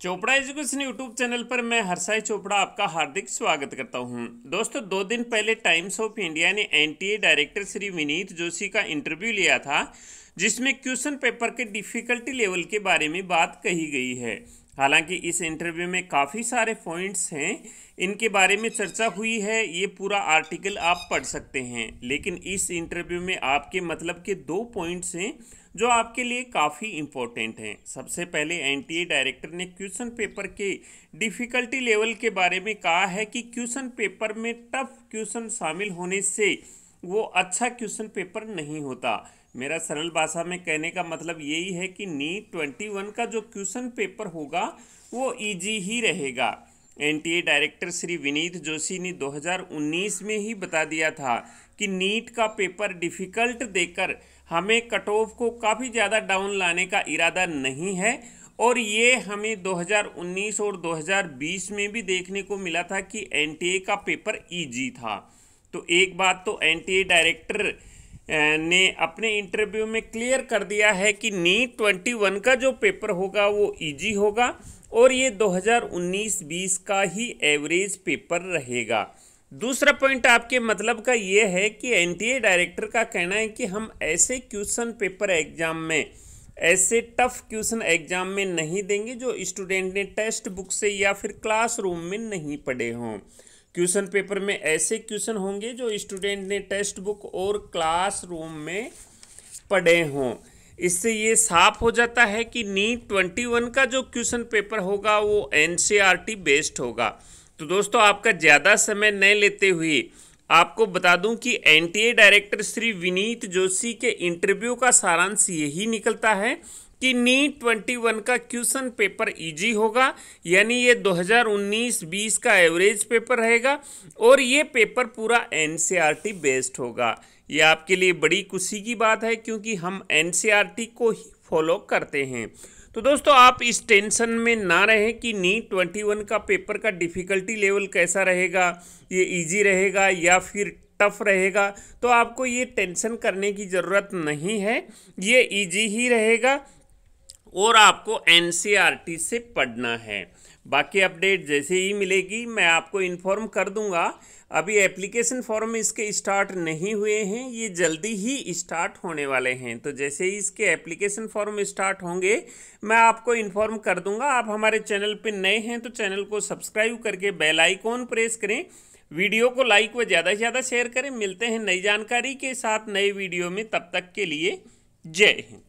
Chopra education YouTube channel पर मैं हर्षाई चोपड़ा आपका हार्दिक स्वागत करता हूं। दोस्तों दो दिन पहले टाइम्स ऑफ इंडिया ने एनटीए डायरेक्टर श्री विनीत जोशी का इंटरव्यू लिया था जिसमें क्वेश्चन पेपर के डिफिकल्टी लेवल के बारे में बात कही गई है हालांकि इस इंटरव्यू में काफ़ी सारे पॉइंट्स हैं इनके बारे में चर्चा हुई है ये पूरा आर्टिकल आप पढ़ सकते हैं लेकिन इस इंटरव्यू में आपके मतलब के दो पॉइंट्स हैं जो आपके लिए काफ़ी इम्पोर्टेंट हैं सबसे पहले एनटीए डायरेक्टर ने क्वेश्चन पेपर के डिफ़िकल्टी लेवल के बारे में कहा है कि क्वेश्चन पेपर में टफ क्वेश्चन शामिल होने से वो अच्छा क्वेश्चन पेपर नहीं होता मेरा सरल भाषा में कहने का मतलब यही है कि नीट ट्वेंटी वन का जो क्वेश्चन पेपर होगा वो इजी ही रहेगा एनटीए डायरेक्टर श्री विनीत जोशी ने 2019 में ही बता दिया था कि नीट का पेपर डिफ़िकल्ट देकर हमें कट ऑफ को काफ़ी ज़्यादा डाउन लाने का इरादा नहीं है और ये हमें 2019 और 2020 में भी देखने को मिला था कि एनटीए का पेपर इजी था तो एक बात तो ए डायरेक्टर ने अपने इंटरव्यू में क्लियर कर दिया है कि नीट ट्वेंटी वन का जो पेपर होगा वो इजी होगा और ये 2019-20 का ही एवरेज पेपर रहेगा दूसरा पॉइंट आपके मतलब का ये है कि ए डायरेक्टर का कहना है कि हम ऐसे क्वेश्चन पेपर एग्जाम में ऐसे टफ क्वेश्चन एग्जाम में नहीं देंगे जो स्टूडेंट ने टेस्ट बुक से या फिर क्लासरूम में नहीं पढ़े हों क्वेश्चन पेपर में ऐसे क्वेश्चन होंगे जो स्टूडेंट ने टेक्स्ट बुक और क्लासरूम में पढ़े हों इससे ये साफ हो जाता है कि नीट ट्वेंटी वन का जो क्वेश्चन पेपर होगा वो एन बेस्ड e होगा तो दोस्तों आपका ज़्यादा समय न लेते हुए आपको बता दूं कि एनटीए डायरेक्टर श्री विनीत जोशी के इंटरव्यू का सारांश यही निकलता है कि नीट वन e का क्वेश्चन पेपर इजी होगा यानी ये 2019-20 का एवरेज पेपर रहेगा और ये पेपर पूरा एन बेस्ड e होगा ये आपके लिए बड़ी खुशी की बात है क्योंकि हम एन e को ही फॉलो करते हैं तो दोस्तों आप इस टेंशन में ना रहें कि नीट ट्वेंटी वन का पेपर का डिफ़िकल्टी लेवल कैसा रहेगा ये इजी रहेगा या फिर टफ रहेगा तो आपको ये टेंशन करने की ज़रूरत नहीं है ये इजी ही रहेगा और आपको एन e से पढ़ना है बाकी अपडेट जैसे ही मिलेगी मैं आपको इन्फॉर्म कर दूंगा अभी एप्लीकेशन फॉर्म इसके स्टार्ट नहीं हुए हैं ये जल्दी ही स्टार्ट होने वाले हैं तो जैसे ही इसके एप्लीकेशन फॉर्म स्टार्ट होंगे मैं आपको इन्फॉर्म कर दूंगा आप हमारे चैनल पे नए हैं तो चैनल को सब्सक्राइब करके बेल आइकॉन प्रेस करें वीडियो को लाइक व ज़्यादा से ज़्यादा शेयर करें मिलते हैं नई जानकारी के साथ नए वीडियो में तब तक के लिए जय हिंद